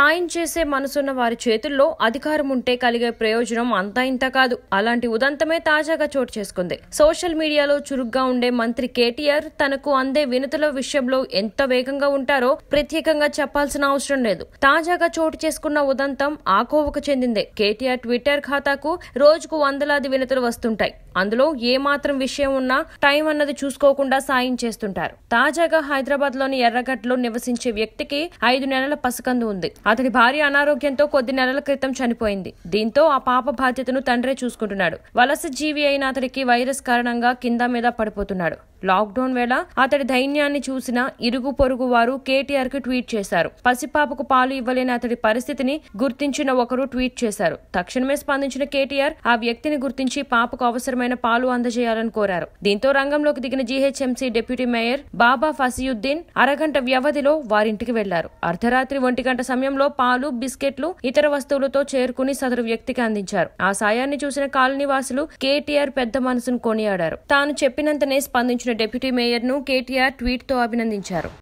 సాయం చేసే మనసున్న వారి చేతుల్లో అధికారం ఉంటే కలిగే ప్రయోజనం అంతా ఇంత కాదు అలాంటి ఉదంతమే తాజాగా చోటు చేసుకుంది సోషల్ మీడియాలో చురుగ్గా ఉండే మంత్రి కేటీఆర్ తనకు అందే వినతుల విషయంలో ఎంత వేగంగా ఉంటారో ప్రత్యేకంగా చెప్పాల్సిన అవసరం లేదు తాజాగా చోటు చేసుకున్న ఉదంతం ఆకోవకు చెందిందే కేటీఆర్ ట్విట్టర్ ఖాతాకు రోజుకు వందలాది వినతులు వస్తుంటాయి అందులో ఏ మాత్రం విషయం ఉన్నా టైం అన్నది చూసుకోకుండా సాయం చేస్తుంటారు తాజాగా హైదరాబాద్ లోని ఎర్రగట్లో నివసించే వ్యక్తికి ఐదు నెలల పసుకందు ఉంది అతడి భార్య అనారోగ్యంతో కొద్ది నెలల క్రితం చనిపోయింది దీంతో ఆ పాప బాధ్యతను తండ్రే చూసుకుంటున్నాడు వలస జీవి అయిన అతడికి వైరస్ కారణంగా కింద మీద పడిపోతున్నాడు లాక్డౌన్ వేళ అతడి ధైన్యాన్ని చూసిన ఇరుగు పొరుగు వారు కేటీఆర్ కు ట్వీట్ చేశారు పసిపాపకు పాలు ఇవ్వలేని అతడి పరిస్థితిని గుర్తించిన ఒకరు ట్వీట్ చేశారు తక్షణమే స్పందించిన కేటీఆర్ ఆ వ్యక్తిని గుర్తించి పాపకు అవసరమైన పాలు అందజేయాలని కోరారు దీంతో రంగంలోకి దిగిన GHMC deputy mayor Baba Fasiuddin అరగంట వ్యవధిలో వారింటికి వెళ్లారు అర్ధరాత్రి ఒంటి గంట సమయంలో పాలు బిస్కెట్లు ఇతర వస్తువులతో చేరుకుని సదరు వ్యక్తికి అందించారు ఆ సాయాన్ని చూసిన కాలనీవాసులు కేటీఆర్ పెద్ద మనసును కొనియాడారు తాను చెప్పినంతనే స్పందించిన నిర్వహించిన డిప్యూటీ మేయర్ను కేటీఆర్ ట్వీట్తో అభినందించారు